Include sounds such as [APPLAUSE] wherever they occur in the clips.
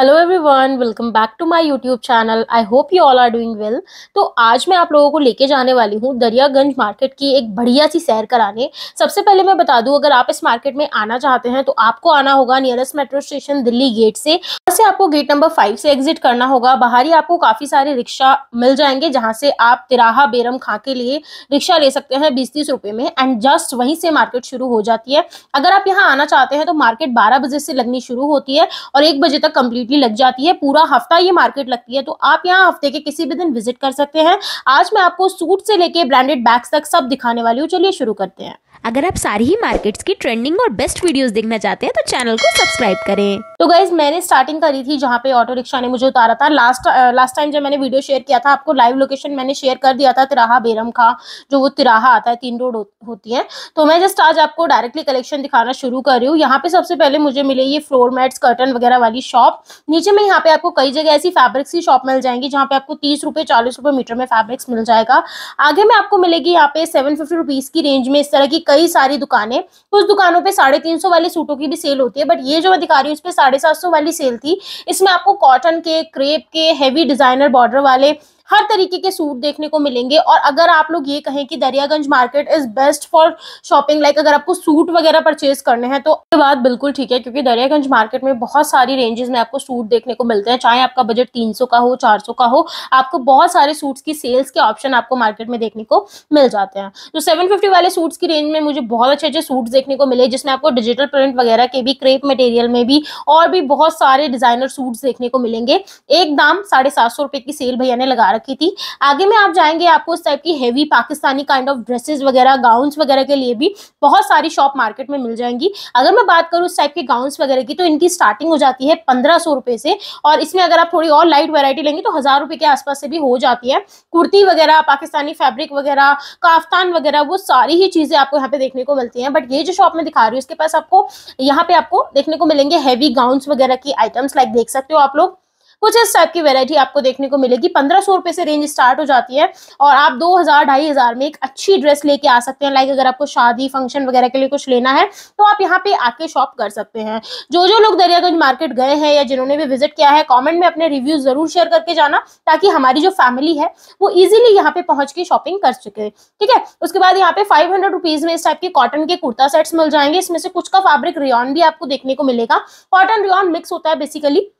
hello everyone welcome back to my YouTube channel I hope you all are doing well तो आज मैं आप लोगों को लेके जाने वाली हूँ दरियागंज मार्केट की एक बढ़िया सी सैर कराने सबसे पहले मैं बता दूँ अगर आप इस मार्केट में आना चाहते हैं तो आपको आना होगा nearest metro station Delhi Gate से से आपको गेट नंबर फाइव से एग्जिट करना होगा बाहर ही आपको काफ़ी सारे रिक्शा मिल जाएंगे जहाँ से आप तिराहा बेरम खां के लिए रिक्शा ले सकते हैं बीस तीस रुपये में एंड जस्ट वहीं से मार्केट शुरू हो जाती है अगर आप यहाँ आना चाहते हैं तो मार्केट बारह बजे से लगनी शुरू होती है और एक बजे तक कम्प्लीट कंप्लीटली लग जाती है पूरा हफ्ता ये मार्केट लगती है तो आप यहाँ हफ्ते के किसी भी दिन विजिट कर सकते हैं आज मैं आपको सूट से लेके ब्रांडेड बैग्स तक सब दिखाने वाली हूँ चलिए शुरू करते हैं अगर आप सारी ही मार्केट्स की ट्रेंडिंग और बेस्ट वीडियोस देखना चाहते हैं तो चैनल को सब्सक्राइब करें तो गाइज मैंने स्टार्टिंग करी थी जहाँ पे ऑटो रिक्शा ने मुझे उतारा था लास्ट लास्ट टाइम जब मैंने वीडियो शेयर किया था आपको लाइव लोकेशन मैंने शेयर कर दिया था तिराहा बेरम खा जो वो तिराहा आता है तीन रोड होती है तो मैं जस्ट आज आपको डायरेक्टली कलेक्शन दिखाना शुरू कर रही हूँ यहाँ पे सबसे पहले मुझे मिले ये फ्लोर मैट्स कर्टन वगैरह वाली शॉप नीचे में यहाँ पे आपको कई जगह ऐसी फैब्रिक्स की शॉप मिल जाएंगी जहाँ पे आपको तीस रुपये चालीस रुपये मीटर में फैब्रिक्स मिल जाएगा आगे में आपको मिलेगी यहाँ पे सेवन फिफ्टी रुपीज़ की रेंज में इस तरह की कई सारी दुकानें कुछ तो दुकानों पे साढ़े तीन सौ वाले सूटों की भी सेल होती है बट ये जो मैं दिखा रही हूँ उस पर साढ़े सात सौ वाली सेल थी इसमें आपको कॉटन के क्रेप के हैवी डिजाइनर बॉर्डर वाले हर तरीके के सूट देखने को मिलेंगे और अगर आप लोग ये कहें कि Dariyaganj market is best for shopping like अगर आपको सूट वगैरह परचेज करने हैं तो ये बात बिल्कुल ठीक है क्योंकि दरियागंज मार्केट में बहुत सारी रेंजेस में आपको सूट देखने को मिलते हैं चाहे आपका बजट तीन का हो चार का हो आपको बहुत सारे सूट्स की सेल्स के ऑप्शन आपको मार्केट में देखने को मिल जाते हैं तो सेवन वाले सूट्स की रेंज में मुझे बहुत अच्छे अच्छे सूट्स देखने को मिले जिसमें आपको डिजिटल प्रिंट वगैरह के भी क्रेप मटेरियल में भी और भी बहुत सारे डिजाइनर सूट्स देखने को मिलेंगे एक दाम साढ़े सात सौ रुपए की सेल भैया ने लगा रखी थी आगे में आप जाएंगे आपको उस टाइप की heavy Pakistani kind of dresses वगैरह गाउन्स वगैरह के लिए भी बहुत सारी शॉप मार्केट में मिल जाएंगी अगर मैं बात करूँ उस टाइप के गाउन्स वगैरह की तो इनकी स्टार्टिंग हो जाती है पंद्रह सौ रुपये से और इसमें अगर आप थोड़ी और लाइट वेरायटी लेंगे तो हज़ार रुपये के आसपास से भी हो जाती है कुर्ती वगैरह पाकिस्तानी फैब्रिक वगैरह काफ्तान वगैरह वो सारी ही चीज़ें आपको यहाँ पे देखने को मिलती हैं बट ये जो शॉप मैं दिखा रही हूँ इसके पास आपको यहाँ पे आपको देखने को मिलेंगे हैवी गाउन्स वगैरह की आइटम्स लाइक देख सकते हो आप लोग कुछ इस टाइप की वेरायटी आपको देखने को मिलेगी पंद्रह सौ रुपए से रेंज स्टार्ट हो जाती है और आप दो हजार ढाई हजार में एक अच्छी ड्रेस लेके आ सकते हैं लाइक अगर आपको शादी फंक्शन वगैरह के लिए कुछ लेना है तो आप यहाँ पे आके शॉप कर सकते हैं जो जो लोग दरियागंज मार्केट गए हैं या जिन्होंने भी विजिट किया है कॉमेंट में अपने रिव्यूज जरूर शेयर करके जाना ताकि हमारी जो फैमिली है वो इजिली यहाँ पे पहुंच के शॉपिंग कर सके ठीक है उसके बाद यहाँ पे फाइव हंड्रेड रुपीज में इस टाइप के कॉटन के कुर्ता सेट्स मिल जाएंगे इसमें से कुछ का फैब्रिक रियॉन भी आपको देखने को मिलेगा कॉटन रियॉन मिक्स होता है बेसिकली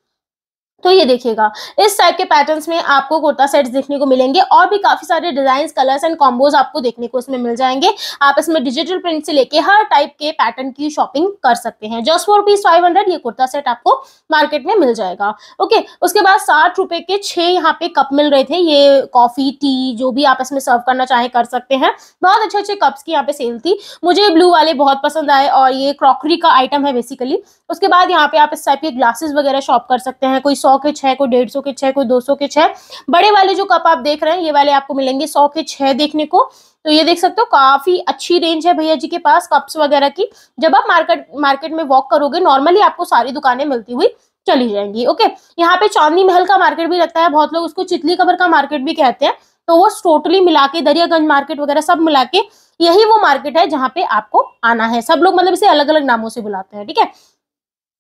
तो ये देखिएगा इस टाइप के पैटर्न्स में आपको कुर्ता सेट्स देखने को मिलेंगे और भी काफी सारे डिजाइन कलर्स एंड कॉम्बोज आपको देखने को इसमें मिल जाएंगे आप इसमें डिजिटल प्रिंट से लेके हर टाइप के पैटर्न की शॉपिंग कर सकते हैं just four rupees five hundred ये कुर्ता सेट आपको मार्केट में मिल जाएगा ओके उसके बाद साठ रुपए के छह यहाँ पे कप मिल रहे थे ये कॉफी टी जो भी आप इसमें सर्व करना चाहें कर सकते हैं बहुत अच्छे अच्छे कप्स की यहाँ पे सेल थी मुझे ब्लू वाले बहुत पसंद आए और ये क्रॉकरी का आइटम है बेसिकली उसके बाद यहाँ पे आप इस टाइप के ग्लासेस वगैरह शॉप कर सकते हैं कोई सौ के छः कोई डेढ़ सौ के छः कोई दो सौ के छः बड़े वाले जो कप आप देख रहे हैं ये वाले आपको मिलेंगे सौ के छः देखने को तो ये देख सकते हो काफ़ी अच्छी रेंज है भैया जी के पास कप्स वगैरह की जब आप मार्केट मार्केट में वॉक करोगे नॉर्मली आपको सारी दुकानें मिलती हुई चली जाएंगी ओके यहाँ पे चांदनी महल का मार्केट भी लगता है बहुत लोग उसको चितली कबर का मार्केट भी कहते हैं तो वो टोटली मिला के दरियागंज मार्केट वगैरह सब मिला के यही वो मार्केट है जहाँ पे आपको आना है सब लोग मतलब इसे अलग अलग नामों से बुलाते हैं ठीक है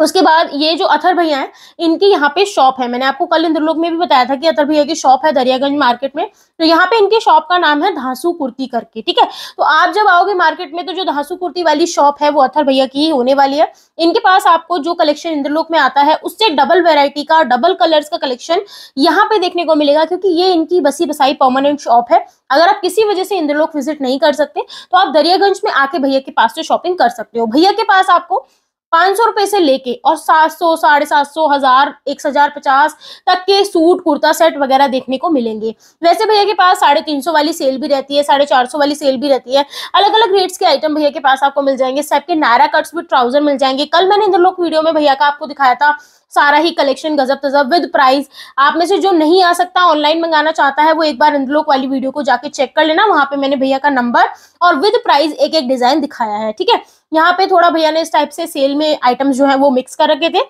उसके बाद ये जो अथर भैया हैं इनकी यहाँ पे शॉप है मैंने आपको कल इंद्रलोक में भी बताया था कि अथर भैया की शॉप है दरियागंज मार्केट में तो यहाँ पे इनकी शॉप का नाम है धांसू कुर्ती करके ठीक है तो आप जब आओगे मार्केट में तो जो धांसू कुर्ती वाली शॉप है वो अथर भैया की ही होने वाली है इनके पास आपको जो कलेक्शन इंद्रलोक में आता है उससे डबल वेरायटी का डबल कलर्स का कलेक्शन यहाँ पे देखने को मिलेगा क्योंकि ये इनकी बसी बसाई परमानेंट शॉप है अगर आप किसी वजह से इंद्रलोक विजिट नहीं कर सकते तो आप दरियागंज में आके भैया के पास से शॉपिंग कर सकते हो भैया के पास आपको पांच सौ रुपए से लेके और सात सौ साढ़े सात सौ हजार एक हजार पचास तक के सूट कुर्ता सेट वगैरह देखने को मिलेंगे वैसे भैया के पास साढ़े तीन सौ वाली सेल भी रहती है साढ़े चार सौ वाली सेल भी रहती है अलग अलग रेट्स के आइटम भैया के पास आपको मिल जाएंगे सबके नायरा कट्स भी ट्राउजर मिल जाएंगे कल मैंने इन लोग वीडियो में भैया का आपको दिखाया था सारा ही कलेक्शन गजब तजब विद प्राइस आप में से जो नहीं आ सकता ऑनलाइन मंगाना चाहता है वो एक बार इंद्रलोक वाली वीडियो को जाके चेक कर लेना वहां पे मैंने भैया का नंबर और विद प्राइस एक एक डिजाइन दिखाया है ठीक है यहाँ पे थोड़ा भैया ने इस टाइप से सेल में आइटम्स जो है वो मिक्स कर रखे थे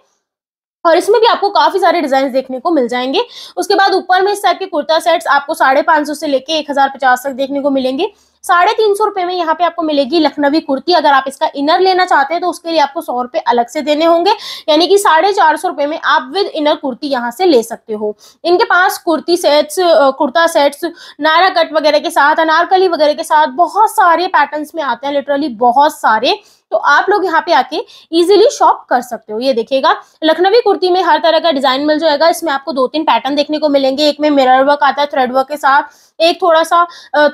और इसमें भी आपको काफी सारे डिजाइन देखने को मिल जाएंगे उसके बाद ऊपर में इस टाइप के कुर्ता सेट्स आपको साढ़े पांच सौ से लेके एक हजार पचास तक देखने को मिलेंगे साढ़े तीन सौ रुपए में यहाँ पे आपको मिलेगी लखनवी कुर्ती अगर आप इसका इनर लेना चाहते हैं तो उसके लिए आपको सौ रुपए अलग से देने होंगे यानी कि साढ़े चार सौ रुपए में आप विद इनर कुर्ती यहाँ से ले सकते हो इनके पास kurti sets kurta sets Naira cut वगैरह के साथ अनारकली वगैरह के साथ बहुत सारे पैटर्न में आते हैं लिटरली बहुत सारे तो आप लोग यहाँ पे आके इजिली शॉप कर सकते हो ये देखिएगा लखनवी कुर्ती में हर तरह का डिजाइन मिल जाएगा इसमें आपको दो तीन पैटर्न देखने को मिलेंगे एक में मिरर वर्क आता है थ्रेड वर्क के साथ एक थोड़ा सा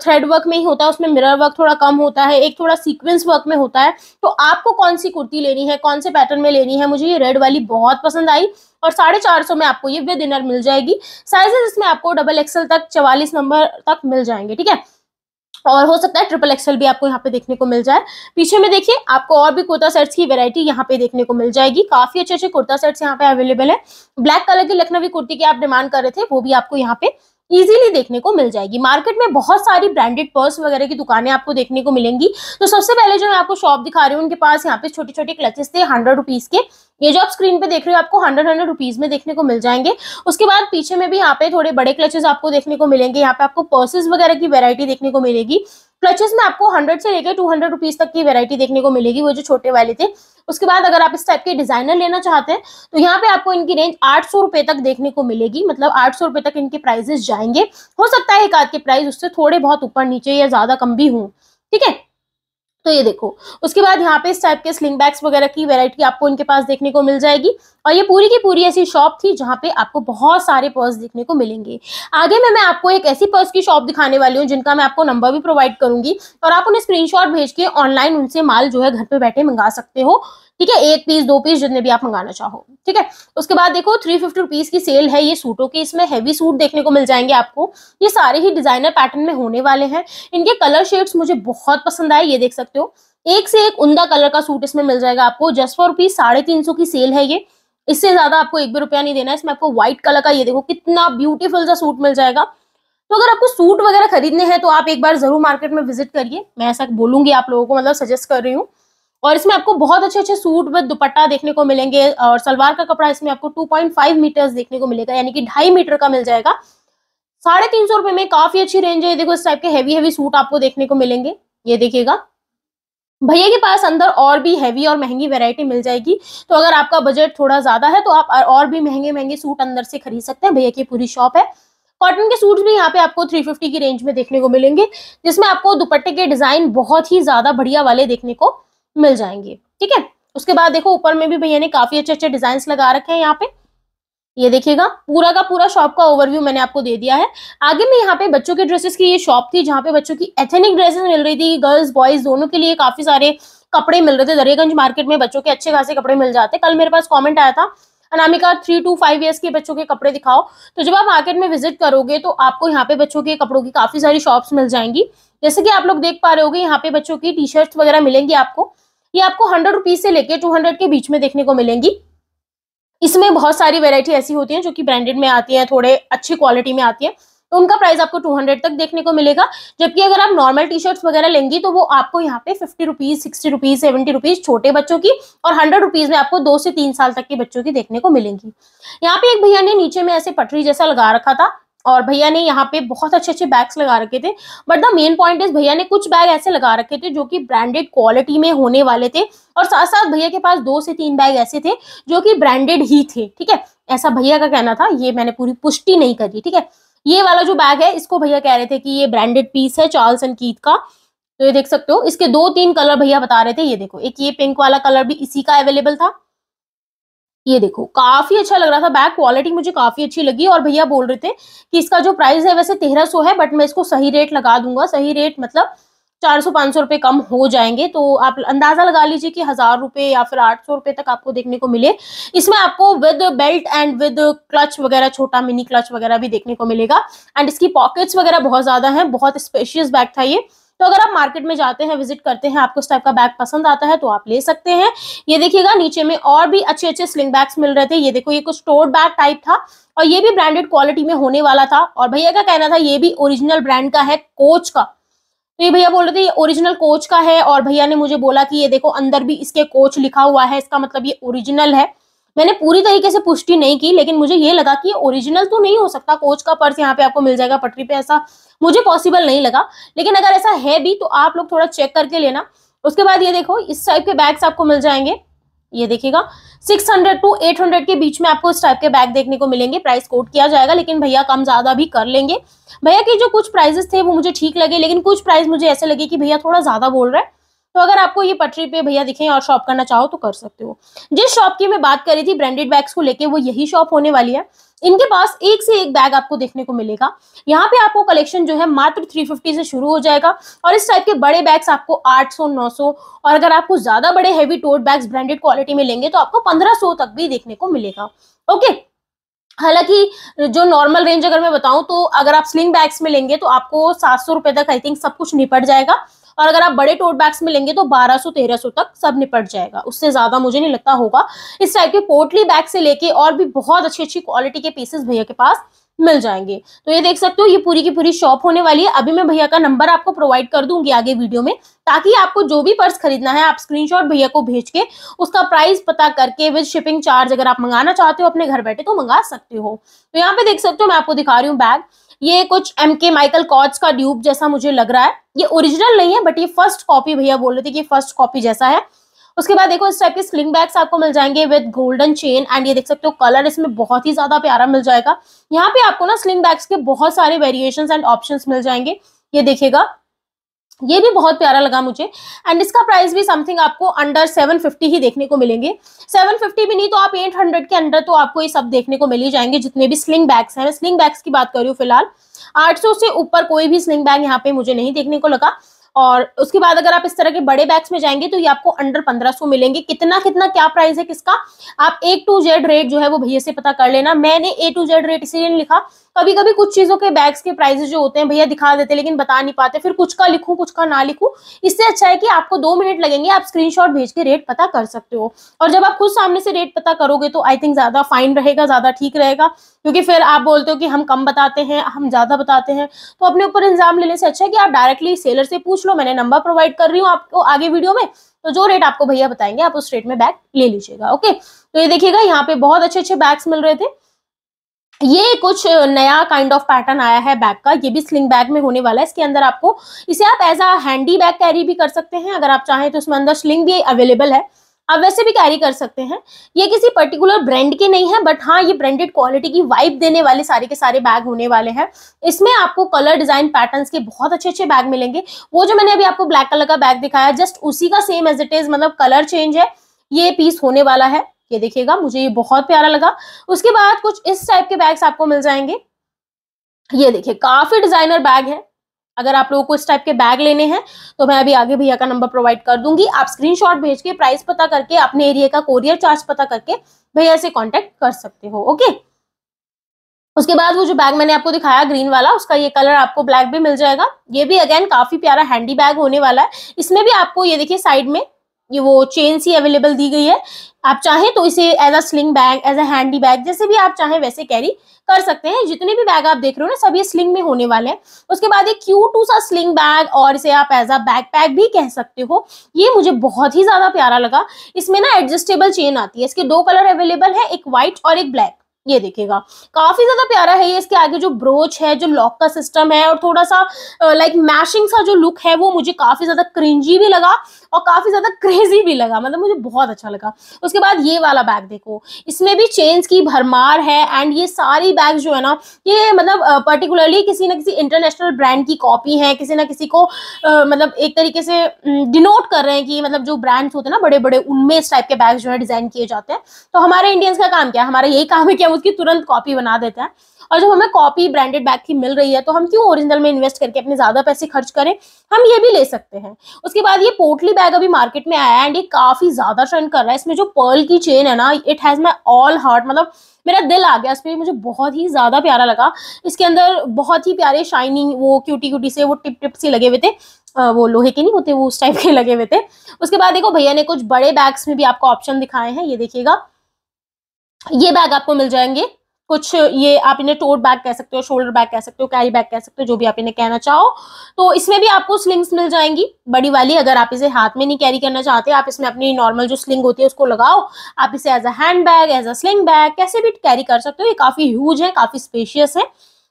थ्रेड वर्क में ही होता है उसमें मिरर वर्क थोड़ा कम होता है एक थोड़ा सीक्वेंस वर्क में होता है तो आपको कौन सी कुर्ती लेनी है कौन से पैटर्न में लेनी है मुझे ये रेड वाली बहुत पसंद आई और साढ़े चार सौ में आपको ये विद इनर मिल जाएगी साइजेस इसमें आपको डबल एक्सल तक चवालीस नंबर तक मिल जाएंगे ठीक है और हो सकता है ट्रिपल एक्सएल भी आपको यहाँ पे देखने को मिल जाए पीछे में देखिए आपको और भी कुर्ता सेट्स की वैरायटी यहाँ पे देखने को मिल जाएगी काफी अच्छे अच्छे कुर्ता सेट्स यहाँ पे अवेलेबल है ब्लैक कलर की लखनवी कुर्ती की आप डिमांड कर रहे थे वो भी आपको यहाँ पे इजीली देखने को मिल जाएगी मार्केट में बहुत सारी ब्रांडेड पर्स वगैरह की दुकानें आपको देखने को मिलेंगी तो सबसे पहले जो मैं आपको शॉप दिखा रही हूँ उनके पास यहाँ पे छोटे छोटे क्लचेस थे हंड्रेड रुपीज के ये जो आप स्क्रीन पे देख रहे हो आपको हंड्रेड हंड्रेड रुपीज में देखने को मिल जाएंगे उसके बाद पीछे में भी यहाँ पे थोड़े बड़े क्लचेस आपको देखने को मिलेंगे यहाँ पे आपको पर्सेज वगैरह की वेरायटी देखने को मिलेगी क्लचेस में आपको हंड्रेड से लेकर टू हंड्रेड रुपीज तक की वेरायटी देखने को मिलेगी वो जो छोटे वाले थे उसके बाद अगर आप इस टाइप के डिजाइनर लेना चाहते हैं तो यहाँ पे आपको इनकी रेंज आठ सौ रुपए तक देखने को मिलेगी मतलब आठ सौ रुपए तक इनके प्राइजेस जाएंगे हो सकता है एक आध के प्राइस उससे थोड़े बहुत ऊपर नीचे या ज्यादा कम भी हों ठीक है तो ये देखो उसके बाद यहाँ पे इस टाइप के स्लिंग बैग्स वगैरह की वैरायटी आपको इनके पास देखने को मिल जाएगी और ये पूरी की पूरी ऐसी शॉप थी जहाँ पे आपको बहुत सारे पर्स देखने को मिलेंगे आगे में मैं आपको एक ऐसी पर्स की शॉप दिखाने वाली हूँ जिनका मैं आपको नंबर भी प्रोवाइड करूंगी और आप उन्हें स्क्रीन भेज के ऑनलाइन उनसे माल जो है घर पर बैठे मंगा सकते हो ठीक है एक पीस दो पीस जितने भी आप मंगाना चाहो ठीक है उसके बाद देखो थ्री फिफ्टी रुपीज की सेल है ये सूटों की इसमें हैवी सूट देखने को मिल जाएंगे आपको ये सारे ही डिजाइनर पैटर्न में होने वाले हैं इनके कलर शेड्स मुझे बहुत पसंद आए ये देख सकते हो एक से एक उमदा कलर का सूट इसमें मिल जाएगा आपको जस्ट फॉर रुपीज साढ़े तीन सौ की सेल है ये इससे ज्यादा आपको एक भी रुपया नहीं देना इसमें आपको व्हाइट कलर का ये देखो कितना ब्यूटीफुल सा सूट मिल जाएगा तो अगर आपको सूट वगैरह खरीदने हैं तो आप एक बार जरूर मार्केट में विजिट करिए मैं ऐसा बोलूंगी आप लोगों को मतलब सजेस्ट कर रही हूँ और इसमें आपको बहुत अच्छे अच्छे सूट व दुपट्टा देखने को मिलेंगे और सलवार का कपड़ा इसमें आपको 2.5 मीटर देखने को मिलेगा यानी कि ढाई मीटर का मिल जाएगा साढ़े तीन सौ रुपए में काफी अच्छी रेंज है देखो इस टाइप के हैवी हैवी सूट आपको देखने को मिलेंगे ये देखिएगा भैया के पास अंदर और भी हैवी और महंगी वेरायटी मिल जाएगी तो अगर आपका बजट थोड़ा ज्यादा है तो आप और भी महंगे महंगे सूट अंदर से खरीद सकते हैं भैया की पूरी शॉप है कॉटन के सूट्स भी यहाँ पे आपको 350 की रेंज में देखने को मिलेंगे जिसमें आपको दुपट्टे के डिजाइन बहुत ही ज्यादा बढ़िया वाले देखने को मिल जाएंगे ठीक है उसके बाद देखो ऊपर में भी भैया ने काफी अच्छे अच्छे डिजाइन लगा रखे हैं यहाँ पे ये देखिएगा पूरा का पूरा शॉप का ओवरव्यू मैंने आपको दे दिया है आगे में यहाँ पे बच्चों के ड्रेसेस की ये शॉप थी जहाँ पे बच्चों की एथेनिक ड्रेसेस मिल रही थी गर्ल्स बॉयज दोनों के लिए काफी सारे कपड़े मिल रहे थे दरियागंज मार्केट में बच्चों के अच्छे खासे कपड़े मिल जाते कल मेरे पास कॉमेंट आया था Anamika three two five years के बच्चों के कपड़े दिखाओ तो जब आप मार्केट में विजिट करोगे तो आपको यहाँ पे बच्चों के कपड़ों की काफी सारी शॉप्स मिल जाएंगी जैसे कि आप लोग देख पा रहे हो यहाँ पे बच्चों की टी शर्ट वगैरह मिलेंगी आपको ये आपको हंड्रेड रुपीज से लेके टू हंड्रेड के बीच में देखने को मिलेंगी इसमें बहुत सारी वेरायटी ऐसी होती है जो की ब्रांडेड में आती है थोड़े अच्छी क्वालिटी में आती है तो उनका प्राइस आपको 200 तक देखने को मिलेगा जबकि अगर आप नॉर्मल टी शर्ट्स वगैरह लेंगी तो वो आपको यहाँ पे fifty rupees sixty rupees seventy rupees छोटे बच्चों की और हंड्रेड रुपीज में आपको दो से तीन साल तक के बच्चों की देखने को मिलेंगी यहाँ पे एक भैया ने नीचे में ऐसे पटरी जैसा लगा रखा था और भैया ने यहाँ पे बहुत अच्छे अच्छे बैग्स लगा रखे थे but the main point is भैया ने कुछ बैग ऐसे लगा रखे थे जो कि ब्रांडेड क्वालिटी में होने वाले थे और साथ साथ भैया के पास दो से तीन बैग ऐसे थे जो कि ब्रांडेड ही थे ठीक है ऐसा भैया का कहना था ये मैंने पूरी पुष्टि नहीं करी ठीक है ये वाला जो बैग है इसको भैया कह रहे थे कि ये ब्रांडेड पीस है चार्ल्स एंड कीथ का तो ये देख सकते हो इसके दो तीन कलर भैया बता रहे थे ये देखो एक ये पिंक वाला कलर भी इसी का अवेलेबल था ये देखो काफी अच्छा लग रहा था बैग क्वालिटी मुझे काफी अच्छी लगी और भैया बोल रहे थे कि इसका जो प्राइस है वैसे तेरह सौ है बट मैं इसको सही रेट लगा दूंगा सही रेट मतलब चार सौ पांच सौ रुपये कम हो जाएंगे तो आप अंदाज़ा लगा लीजिए कि हज़ार रुपये या फिर आठ सौ रुपये तक आपको देखने को मिले इसमें आपको with belt and with clutch वगैरह छोटा मिनी क्लच वगैरह भी देखने को मिलेगा एंड इसकी पॉकेट्स वगैरह बहुत ज़्यादा है बहुत स्पेशियस बैग था ये तो अगर आप मार्केट में जाते हैं विजिट करते हैं आपको इस टाइप का बैग पसंद आता है तो आप ले सकते हैं ये देखिएगा नीचे में और भी अच्छे अच्छे स्लिंग बैग्स मिल रहे थे ये देखो ये कुछ स्टोर बैग टाइप था और ये भी ब्रांडेड क्वालिटी में होने वाला था और भैया का कहना था ये भी ओरिजिनल ब्रांड का है कोच का तो ये भैया बोल रहे थे ये ओरिजिनल कोच का है और भैया ने मुझे बोला कि ये देखो अंदर भी इसके कोच लिखा हुआ है इसका मतलब ये ओरिजिनल है मैंने पूरी तरीके से पुष्टि नहीं की लेकिन मुझे ये लगा कि ओरिजिनल तो नहीं हो सकता कोच का पर्स यहाँ पे आपको मिल जाएगा पटरी पे ऐसा मुझे पॉसिबल नहीं लगा लेकिन अगर ऐसा है भी तो आप लोग थोड़ा चेक करके लेना उसके बाद ये देखो इस टाइप के बैग्स आपको मिल जाएंगे ये देखिएगा 600 टू 800 के बीच में आपको इस टाइप के बैग देखने को मिलेंगे प्राइस कोट किया जाएगा लेकिन भैया कम ज्यादा भी कर लेंगे भैया के जो कुछ प्राइजेस थे वो मुझे ठीक लगे लेकिन कुछ प्राइस मुझे ऐसे लगे कि भैया थोड़ा ज्यादा बोल रहा है तो अगर आपको ये पटरी पे भैया दिखे और शॉप करना चाहो तो कर सकते हो जिस शॉप की मैं बात करी थी ब्रांडेड बैग्स को लेके वो यही शॉप होने वाली है इनके पास एक से एक बैग आपको देखने को मिलेगा यहाँ पे आपको कलेक्शन जो है मात्र 350 से शुरू हो जाएगा और इस टाइप के बड़े बैग्स आपको 800 900 और अगर आपको ज्यादा बड़े heavy tote bags branded quality में लेंगे तो आपको 1500 तक भी देखने को मिलेगा ओके हालांकि जो नॉर्मल रेंज अगर मैं बताऊं तो अगर आप स्लिंग बैग्स में लेंगे तो आपको सात सौ रुपए तक आई थिंक सब कुछ निपट जाएगा और अगर आप बड़े टोट बैग्स में लेंगे तो 1200 1300 तक सब निपट जाएगा उससे ज़्यादा मुझे नहीं लगता होगा इस टाइप के पोटली बैग से लेके और भी बहुत अच्छी अच्छी क्वालिटी के पीसेस भैया के पास मिल जाएंगे तो ये देख सकते हो ये पूरी की पूरी शॉप होने वाली है अभी मैं भैया का नंबर आपको प्रोवाइड कर दूंगी आगे वीडियो में ताकि आपको जो भी पर्स खरीदना है आप स्क्रीनशॉट भैया को भेज के उसका प्राइस पता करके विद शिपिंग चार्ज अगर आप मंगाना चाहते हो अपने घर बैठे तो मंगा सकते हो तो यहाँ पे देख सकते हो मैं आपको दिखा रही हूँ बैग ये कुछ एम के माइकल कॉट्स का ड्यूब जैसा मुझे लग रहा है ये ओरिजिनल नहीं है बट ये फर्स्ट कॉपी भैया बोल रहे थे कि फर्स्ट कॉपी जैसा है उसके बाद देखो इस टाइप के स्लिंग बैग्स आपको मिल जाएंगे विद गोल्डन चेन एंड ये देख सकते हो कलर इसमें बहुत ही ज्यादा प्यारा मिल जाएगा यहाँ पे आपको ना स्लिंग बैग्स के बहुत सारे वेरिएशन एंड ऑप्शन मिल जाएंगे ये देखेगा ये भी बहुत प्यारा लगा मुझे एंड इसका प्राइस भी समथिंग आपको अंडर 750 ही देखने को मिलेंगे 750 भी नहीं तो आप 800 के अंडर तो आपको ये सब देखने को मिल ही जाएंगे जितने भी स्लिंग बैग्स हैं स्लिंग बैग्स की बात कर रही हूँ फिलहाल 800 से ऊपर कोई भी स्लिंग बैग यहाँ पे मुझे नहीं देखने को लगा और उसके बाद अगर आप इस तरह के बड़े बैग्स में जाएंगे तो ये आपको अंडर पंद्रह सौ मिलेंगे कितना कितना क्या प्राइस है किसका आप ए टू जेड रेट जो है वो भैया से पता कर लेना मैंने ए टू जेड रेट इसीलिए लिखा कभी कभी कुछ चीजों के बैग्स के प्राइजेस जो होते हैं भैया दिखा देते लेकिन बता नहीं पाते फिर कुछ का लिखू कुछ का ना लिखू इससे अच्छा है कि आपको दो मिनट लगेंगे आप स्क्रीनशॉट भेज के रेट पता कर सकते हो और जब आप खुद सामने से रेट पता करोगे तो आई थिंक ज्यादा फाइन रहेगा ज्यादा ठीक रहेगा क्योंकि फिर आप बोलते हो कि हम कम बताते हैं हम ज़्यादा बताते हैं तो अपने ऊपर इल्ज़ाम लेने से अच्छा है कि आप डायरेक्टली सेलर से पूछ लो मैंने नंबर प्रोवाइड कर रही हूँ आपको आगे वीडियो में तो जो रेट आपको भैया बताएंगे आप उस रेट में बैग ले लीजिएगा ओके तो ये देखिएगा यहाँ पे बहुत अच्छे अच्छे बैग्स मिल रहे थे ये कुछ नया काइंड ऑफ पैटर्न आया है बैग का ये भी स्लिंग बैग में होने वाला है इसके अंदर आपको इसे आप as a handy bag carry भी कर सकते हैं अगर आप चाहें तो उसमें अंदर स्लिंग भी अवेलेबल है आप वैसे भी कैरी कर सकते हैं ये किसी पर्टिकुलर ब्रांड के नहीं है बट हाँ ये ब्रांडेड क्वालिटी की वाइब देने वाले सारे के सारे बैग होने वाले हैं इसमें आपको कलर डिजाइन पैटर्न्स के बहुत अच्छे अच्छे बैग मिलेंगे वो जो मैंने अभी आपको ब्लैक कलर का बैग दिखाया जस्ट उसी का सेम एज इट इज मतलब कलर चेंज है ये पीस होने वाला है ये देखिएगा मुझे ये बहुत प्यारा लगा उसके बाद कुछ इस टाइप के बैग्स आपको मिल जाएंगे ये देखिए काफी डिजाइनर बैग है अगर आप लोगों को इस टाइप के बैग लेने हैं तो मैं अभी आगे भैया का नंबर प्रोवाइड कर दूंगी आप स्क्रीनशॉट भेज के प्राइस पता करके अपने एरिया का कोरियर चार्ज पता करके भैया से कॉन्टेक्ट कर सकते हो ओके उसके बाद वो जो बैग मैंने आपको दिखाया ग्रीन वाला उसका ये कलर आपको ब्लैक भी मिल जाएगा ये भी अगेन काफी प्यारा हैंडी बैग होने वाला है इसमें भी आपको ये देखिए साइड में ये वो चेन सी अवेलेबल दी गई है आप चाहें तो इसे as a sling bag as a handy bag जैसे भी आप चाहें वैसे कैरी कर सकते हैं जितने भी बैग आप देख रहे हो ना सभी स्लिंग में होने वाले हैं उसके बाद क्यू टू सा स्लिंग बैग और इसे आप एज बैग पैक भी कह सकते हो ये मुझे बहुत ही ज्यादा प्यारा लगा इसमें ना एडजस्टेबल चेन आती है इसके दो कलर अवेलेबल है एक व्हाइट और एक ब्लैक ये देखिएगा काफी ज्यादा प्यारा है ये इसके आगे जो ब्रोच है जो लॉक का सिस्टम है और थोड़ा सा लाइक मैशिंग सा जो लुक है वो मुझे काफी ज्यादा क्रिंजी भी लगा और काफी ज्यादा क्रेजी [LAUGHS] भी लगा मतलब मुझे बहुत अच्छा लगा उसके बाद ये वाला बैग देखो इसमें भी चेन्स की भरमार है एंड ये सारी बैग जो है ना ये मतलब पर्टिकुलरली किसी ना किसी इंटरनेशनल ब्रांड की कॉपी है किसी ना किसी को आ, मतलब एक तरीके से डिनोट कर रहे हैं कि मतलब जो ब्रांड्स होते हैं ना बड़े बड़े उनमें इस टाइप के बैग जो है डिजाइन किए जाते हैं तो हमारे इंडियंस का काम क्या है हमारा यही काम है क्या हम उसकी तुरंत कॉपी बना देते हैं और जब हमें कॉपी ब्रांडेड बैग की मिल रही है तो हम क्यों ओरिजिनल में इन्वेस्ट करके अपने ज़्यादा पैसे खर्च करें हम ये भी ले सकते हैं उसके बाद ये पोटली बैग अभी मार्केट में आया है एंड ये काफ़ी ज़्यादा ट्रेंड कर रहा है इसमें जो पर्ल की चेन है ना it has my all heart मतलब मेरा दिल आ गया इसमें मुझे बहुत ही ज़्यादा प्यारा लगा इसके अंदर बहुत ही प्यारे शाइनिंग वो क्यूटी क्यूटी से वो टिप टिप से लगे हुए थे वो लोहे के नहीं होते वो उस टाइप के लगे हुए थे उसके बाद देखो भैया ने कुछ बड़े बैग्स में भी आपको ऑप्शन दिखाए हैं ये देखिएगा ये बैग आपको मिल जाएंगे कुछ ये आप इन्हें टोट बैग कह सकते हो शोल्डर बैग कह सकते हो कैरी बैग कह सकते हो जो भी आप इन्हें कहना चाहो तो इसमें भी आपको स्लिंग्स मिल जाएंगी बड़ी वाली अगर आप इसे हाथ में नहीं कैरी करना चाहते आप इसमें अपनी नॉर्मल जो स्लिंग होती है उसको लगाओ आप इसे as a handbag as a sling bag कैसे भी कैरी कर सकते हो ये काफी ह्यूज है काफी स्पेशियस है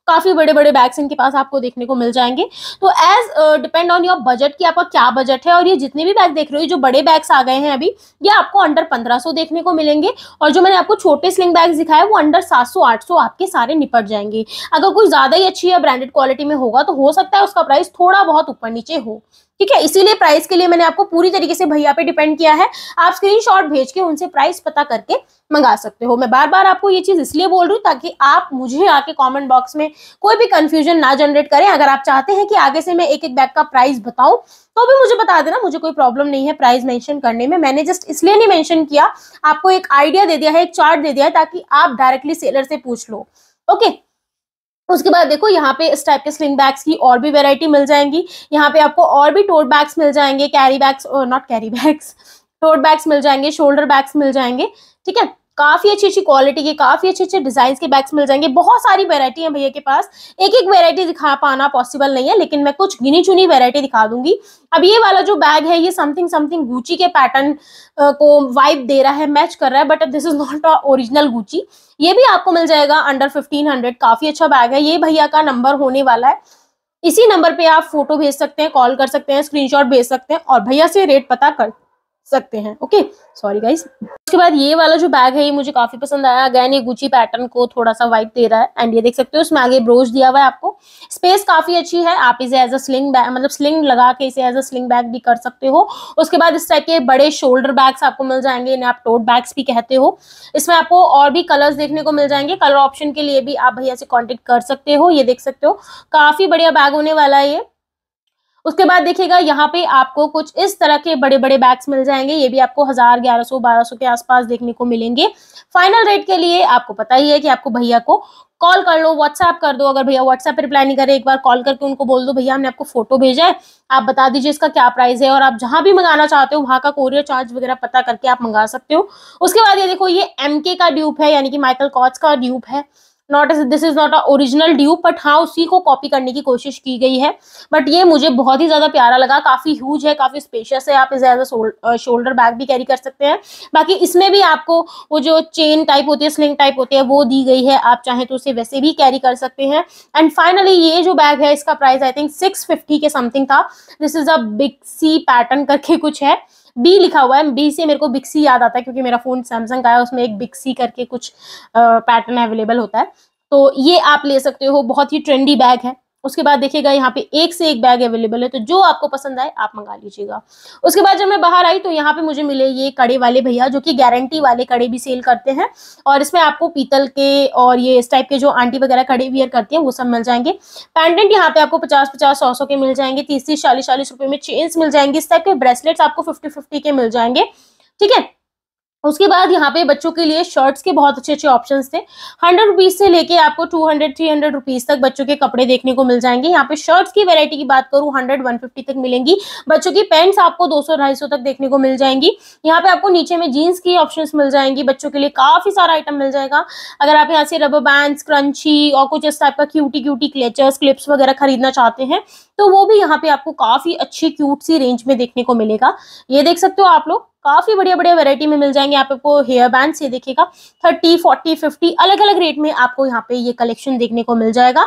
काफ़ी बड़े बड़े बैग्स इनके पास आपको देखने को मिल जाएंगे तो as depend on your budget की आपका क्या बजट है और ये जितने भी बैग देख रहे हो जो बड़े बैग्स आ गए हैं अभी ये आपको अंडर पंद्रह देखने को मिलेंगे और जो मैंने आपको छोटे स्लिंग बैग दिखाए वो अंडर सात सौ आपके सारे निपट जाएंगे अगर कुछ ज़्यादा ही अच्छी या ब्रांडेड क्वालिटी में होगा तो हो सकता है उसका प्राइस थोड़ा बहुत ऊपर नीचे हो ठीक है इसीलिए प्राइस के लिए मैंने आपको पूरी तरीके से भैया पे डिपेंड किया है आप स्क्रीन भेज के उनसे प्राइस पता करके मंगा सकते हो मैं बार बार आपको ये चीज इसलिए बोल रही हूँ ताकि आप मुझे आके कमेंट बॉक्स में कोई भी कंफ्यूजन ना जनरेट करें अगर आप चाहते हैं कि आगे से मैं एक एक बैग का प्राइस बताऊं तो भी मुझे बता देना मुझे कोई प्रॉब्लम नहीं है प्राइस मेंशन करने में मैंने जस्ट इसलिए नहीं मेंशन किया आपको एक आइडिया दे दिया है एक चार्ट दे दिया है ताकि आप डायरेक्टली सेलर से पूछ लो ओके उसके बाद देखो यहाँ पे इस टाइप के स्लिंग बैग्स की और भी वेराइटी मिल जाएंगी यहाँ पे आपको और भी टोट बैग्स मिल जाएंगे carry bags not carry bags tote bags मिल जाएंगे शोल्डर बैग्स मिल जाएंगे ठीक है काफी अच्छी अच्छी क्वालिटी के काफी अच्छे अच्छे डिजाइन के बैग्स मिल जाएंगे बहुत सारी वेरायटी है भैया के पास एक एक वेरायटी दिखा पाना पॉसिबल नहीं है लेकिन मैं कुछ गिनी चुनी वेरायटी दिखा दूंगी अब ये वाला जो बैग है ये समथिंग समथिंग गुची के पैटर्न को वाइब दे रहा है मैच कर रहा है but this is not original Gucci ये भी आपको मिल जाएगा अंडर फिफ्टीन हंड्रेड काफी अच्छा बैग है ये भैया का नंबर होने वाला है इसी नंबर पे आप फोटो भेज सकते हैं कॉल कर सकते हैं स्क्रीनशॉट भेज सकते हैं और भैया से रेट पता कर सकते हैं ओके सॉरी गाइस उसके बाद ये वाला जो बैग है ये मुझे काफी पसंद आया अगैन ये गुची पैटर्न को थोड़ा सा वाइट दे रहा है एंड ये देख सकते हो उसमें आगे ब्रोच दिया हुआ है आपको स्पेस काफी अच्छी है आप इसे एज अ स्लिंग बैग मतलब स्लिंग लगा के इसे एज अ स्लिंग बैग भी कर सकते हो उसके बाद इस टाइप के बड़े शोल्डर बैग्स आपको मिल जाएंगे इन्हें आप टोट बैग्स भी कहते हो इसमें आपको और भी कलर्स देखने को मिल जाएंगे कलर ऑप्शन के लिए भी आप भैया से कॉन्टेक्ट कर सकते हो ये देख सकते हो काफी बढ़िया बैग होने वाला है ये उसके बाद देखिएगा यहाँ पे आपको कुछ इस तरह के बड़े बड़े बैग्स मिल जाएंगे ये भी आपको हजार ग्यारह सौ बारह सौ के आसपास देखने को मिलेंगे फाइनल रेट के लिए आपको पता ही है कि आपको भैया को कॉल कर लो व्हाट्सएप कर दो अगर भैया व्हाट्सएप पर रिप्लाई नहीं करे एक बार कॉल करके उनको बोल दो भैया हमने आपको फोटो भेजा है आप बता दीजिए इसका क्या प्राइस है और आप जहां भी मंगाना चाहते हो वहां का कोरियर चार्ज वगैरह पता करके आप मंगा सकते हो उसके बाद ये देखो ये एमके का ड्यूप है यानी कि माइकल कॉच का ड्यूप है not as this is not a original dupe but हाँ उसी को कॉपी करने की कोशिश की गई है बट ये मुझे बहुत ही ज्यादा प्यारा लगा काफी ह्यूज है काफी स्पेशियस है आप इसे एज अ शोल्डर बैग भी कैरी कर सकते हैं बाकी इसमें भी आपको वो जो चेन टाइप होती है स्लिंग टाइप होती है वो दी गई है आप चाहें तो उसे वैसे भी कैरी कर सकते हैं एंड फाइनली ये जो बैग है इसका price I think six K something था this is a big C pattern करके कुछ है बी लिखा हुआ है बी से मेरे को बिक्सी याद आता है क्योंकि मेरा फोन सैमसंग का है उसमें एक बिक्सी करके कुछ पैटर्न अवेलेबल होता है तो ये आप ले सकते हो बहुत ही ट्रेंडी बैग है उसके बाद देखिएगा यहाँ पे एक से एक बैग अवेलेबल है तो जो आपको पसंद आए आप मंगा लीजिएगा उसके बाद जब मैं बाहर आई तो यहाँ पे मुझे मिले ये कड़े वाले भैया जो कि गारंटी वाले कड़े भी सेल करते हैं और इसमें आपको पीतल के और ये इस टाइप के जो आंटी वगैरह कड़े वियर करती हैं वो सब मिल जाएंगे पैंडेंट यहाँ पे आपको पचास पचास सौ सौ के मिल जाएंगे तीस तीस चालीस चालीस रुपये में चेन्स मिल जाएंगे इस टाइप के ब्रेसलेट्स आपको फिफ्टी फिफ्टी के मिल जाएंगे ठीक है उसके बाद यहाँ पे बच्चों के लिए शर्ट्स के बहुत अच्छे अच्छे ऑप्शंस थे हंड्रेड रुपीज़ से लेके आपको two hundred three hundred rupees तक बच्चों के कपड़े देखने को मिल जाएंगे यहाँ पे शर्ट्स की वैरायटी की बात करूँ हंड्रेड वन फिफ्टी तक मिलेंगी बच्चों की पैंट्स आपको दो सौ ढाई सौ तक देखने को मिल जाएंगी यहाँ पे आपको नीचे में जीन्स की ऑप्शन मिल जाएंगी बच्चों के लिए काफ़ी सारा आइटम मिल जाएगा अगर आप यहाँ से रबर बैंड क्रंची और कुछ इस टाइप का क्यूटी क्यूटी क्लेचर्स क्लिप्स वगैरह खरीदना चाहते हैं तो वो भी यहाँ पे आपको काफ़ी अच्छी क्यूट सी रेंज में देखने को मिलेगा ये देख सकते हो आप लोग काफी बढ़िया बढ़िया वेरायटी में मिल जाएंगे आपको हेयर बैंड से देखिएगा थर्टी फोर्टी फिफ्टी अलग अलग रेट में आपको यहाँ पे ये कलेक्शन देखने को मिल जाएगा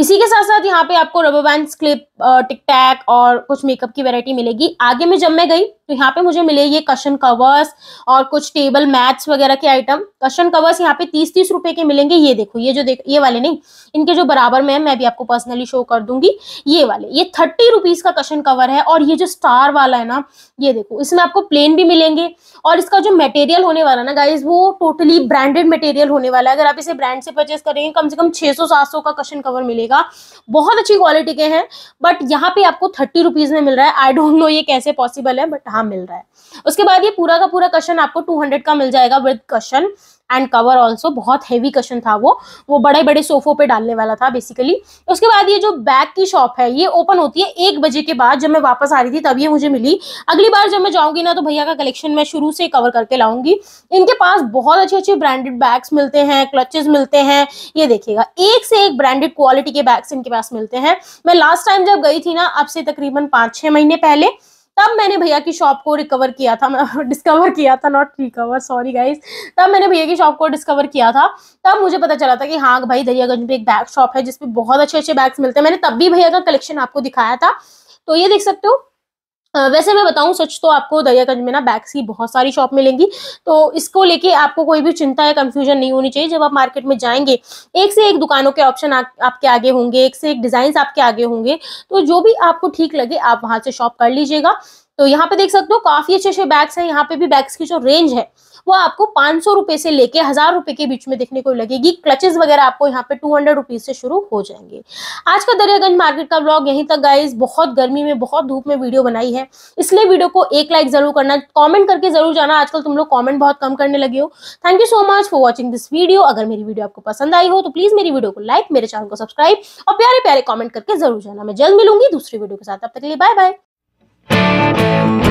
इसी के साथ साथ यहाँ पे आपको rubber band clip tic tac और कुछ मेकअप की वैरायटी मिलेगी आगे में जब मैं गई तो यहाँ पे मुझे मिले ये कशन कवर्स और कुछ टेबल मैट्स वगैरह के आइटम कशन कवर्स यहाँ पे तीस तीस रुपए के मिलेंगे ये देखो ये जो देख ये वाले नहीं इनके जो बराबर में है मैं भी आपको पर्सनली शो कर दूंगी ये वाले ये थर्टी रुपीज का कशन कवर है और ये जो स्टार वाला है ना ये देखो इसमें आपको प्लेन भी मिलेंगे और इसका जो मटेरियल होने वाला ना गाइज वो टोटली ब्रांडेड मटेरियल होने वाला है अगर आप इसे ब्रांड से परचेज करेंगे कम से कम छह सौ सात सौ का कशन कवर मिलेगा मिलेगा बहुत अच्छी क्वालिटी के हैं बट यहाँ पे आपको थर्टी रुपीज़ में मिल रहा है आई डोंट नो ये कैसे पॉसिबल है बट हाँ मिल रहा है उसके बाद ये पूरा का पूरा कशन आपको टू हंड्रेड का मिल जाएगा with cushion and cover also बहुत हैवी कशन था वो वो बड़े बड़े सोफों पे डालने वाला था बेसिकली उसके बाद ये जो बैग की शॉप है ये ओपन होती है एक बजे के बाद जब मैं वापस आ रही थी तब ये मुझे मिली अगली बार जब मैं जाऊंगी ना तो भैया का कलेक्शन मैं शुरू से कवर करके लाऊंगी इनके पास बहुत अच्छे अच्छे ब्रांडेड बैग्स मिलते हैं क्लचेस मिलते हैं ये देखिएगा एक से एक ब्रांडेड क्वालिटी के बैग्स इनके पास मिलते हैं मैं लास्ट टाइम जब गई थी ना अब से तकरीबन पाँच छः महीने पहले तब मैंने भैया की शॉप को रिकवर किया था डिस्कवर [LAUGHS] किया था नॉट रिकवर सॉरी गाइज तब मैंने भैया की शॉप को डिस्कवर किया था तब मुझे पता चला था कि हाँ भाई दरियागंज में एक बैग शॉप है जिसमें बहुत अच्छे अच्छे बैग्स मिलते हैं मैंने तब भी भैया का कलेक्शन आपको दिखाया था तो ये देख सकते हो वैसे मैं बताऊं सच तो आपको दरियागंज में ना बैग्स की बहुत सारी शॉप मिलेंगी तो इसको लेके आपको कोई भी चिंता या कंफ्यूजन नहीं होनी चाहिए जब आप मार्केट में जाएंगे एक से एक दुकानों के ऑप्शन आपके आगे होंगे एक से एक डिजाइन आपके आगे होंगे तो जो भी आपको ठीक लगे आप वहां से शॉप कर लीजिएगा तो यहाँ पे देख सकते हो काफी अच्छे अच्छे बैग्स हैं यहाँ पे भी बैग्स की जो रेंज है वो आपको पांच सौ रुपए से लेके हजार रुपए के बीच में देखने को लगेगी क्लचेस वगैरह आपको यहाँ पे टू हंड्रेड रुपीज से शुरू हो जाएंगे आज का दरियागंज मार्केट का ब्लॉग यहीं तक गाइज बहुत गर्मी में बहुत धूप में वीडियो बनाई है इसलिए वीडियो को एक लाइक जरूर करना कॉमेंट करके जरूर जाना आजकल तुम लोग कॉमेंट बहुत कम करने लगे हो thank you so much for watching this video अगर मेरी वीडियो आपको पसंद आई हो तो प्लीज मेरी वीडियो को लाइक मेरे चैनल को सब्सक्राइब और प्यारे प्यारे कॉमेंट करके जरूर जाना मैं जल्द मिलूंगी दूसरी वीडियो के साथ अब तक लिए बाय बाय Música